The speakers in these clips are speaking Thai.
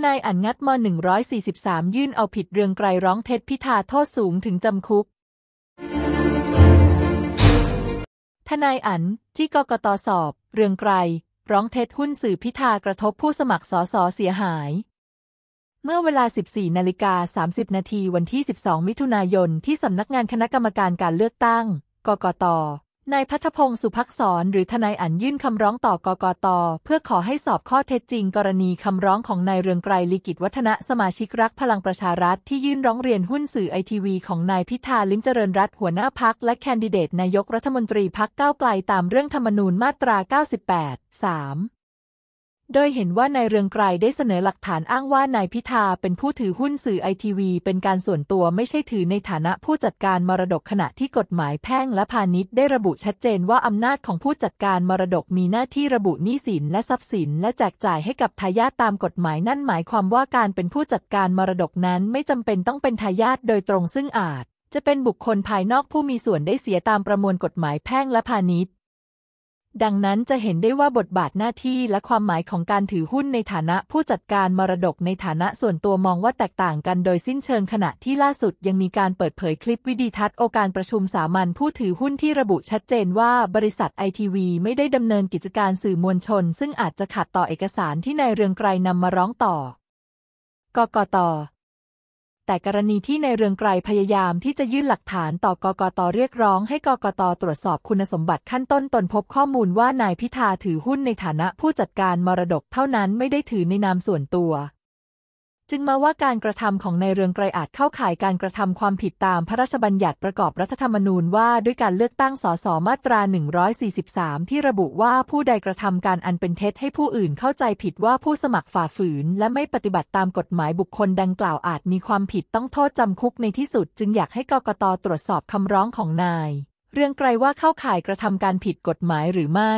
ทนายอันงัดม .143 ยื่นเอาผิดเรืองไกรร้องเท็จพิธาโทษสูงถึงจำคุก ทนายอันจี้กกตสอบ เรืองไกรร้องเท็จหุ้นสื่อพิธากระทบผู้สมัครสอสเสียหาย เมื่อเวลา 14นาฬิกา30นาทีวันที่ 12 มิถุนายนที่สำนักงานคณะกรรมการการเลือกตั้ง กกตนายพัฒพงศ์สุพักษรหรือทนายอันยื่นคำร้องต่อกกตเพื่อขอให้สอบข้อเท็จจริงกรณีคำร้องของนายเรืองไกรลิกิตวัฒนะสมาชิกรักพลังประชารัฐ ที่ยื่นร้องเรียนหุ้นสื่อไอทีวีของนายพิธาลิ้มเจริญรัตหัวหน้าพักและแคนดิเดตนายกรัฐมนตรีพักก้าวไกลตามเรื่องธรรมนูญมาตรา 98 3โดยเห็นว่านายเรืองไกรได้เสนอหลักฐานอ้างว่านายพิธาเป็นผู้ถือหุ้นสื่อไอทีวีเป็นการส่วนตัวไม่ใช่ถือในฐานะผู้จัดการมรดกขณะที่กฎหมายแพ่งและพาณิชย์ ได้ระบุชัดเจนว่าอำนาจของผู้จัดการมรดกมีหน้าที่ระบุหนี้สินและทรัพย์สิน และแจกจ่ายให้กับทายาทตามกฎหมายนั่นหมายความว่าการเป็นผู้จัดการมรดกนั้น ไม่จำเป็นต้องเป็นทายาทโดยตรงซึ่งอาจ จะเป็นบุคคลภายนอกผู้มีส่วนได้เสียตามประมวลกฎหมายแพ่งและพาณิชย์ดังนั้นจะเห็นได้ว่าบทบาทหน้าที่และความหมายของการถือหุ้นในฐานะผู้จัดการมรดกในฐานะส่วนตัวมองว่าแตกต่างกันโดยสิ้นเชิงขณะที่ล่าสุด ยังมีการเปิดเผยคลิปวิดีทัศน์โอการประชุมสามัญผู้ถือหุ้นที่ระบุชัดเจนว่าบริษัทไอทีวีไม่ได้ดำเนินกิจการสื่อมวลชน ซึ่งอาจจะขัดต่อเอกสารที่นายเรืองไกรนำมาร้องต่อ กกตแต่กรณีที่ในเรืองไกรพยายามที่จะยื่นหลักฐานต่อกกตเรียกร้องให้กกตตรวจสอบคุณสมบัติขั้นต้นตนพบข้อมูลว่านายพิธาถือหุ้นในฐานะผู้จัดการมรดกเท่านั้นไม่ได้ถือในนามส่วนตัวจึงมาว่าการกระทำของนายเรืองไกรอาจเข้าข่ายการกระทำความผิดตามพระราชบัญญัติประกอบรัฐธรรมนูญว่าด้วยการเลือกตั้งสสมาตรา 143 ที่ระบุว่าผู้ใดกระทำการอันเป็นเท็จให้ผู้อื่นเข้าใจผิดว่าผู้สมัครฝ่าฝืนและไม่ปฏิบัติตามกฎหมายบุคคลดังกล่าวอาจมีความผิดต้องโทษจำคุกในที่สุดจึงอยากให้กกตตรวจสอบคำร้องของนายเรืองไกรว่าเข้าข่ายกระทำการผิดกฎหมายหรือไม่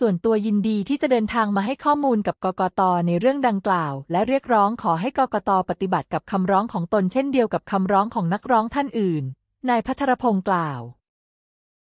ส่วนตัวยินดีที่จะเดินทางมาให้ข้อมูลกับกกต ในเรื่องดังกล่าว และเรียกร้องขอให้กกตปฏิบัติกับคำร้องของตนเช่นเดียวกับคำร้องของนักร้องท่านอื่น นายพัทรพงศ์กล่าว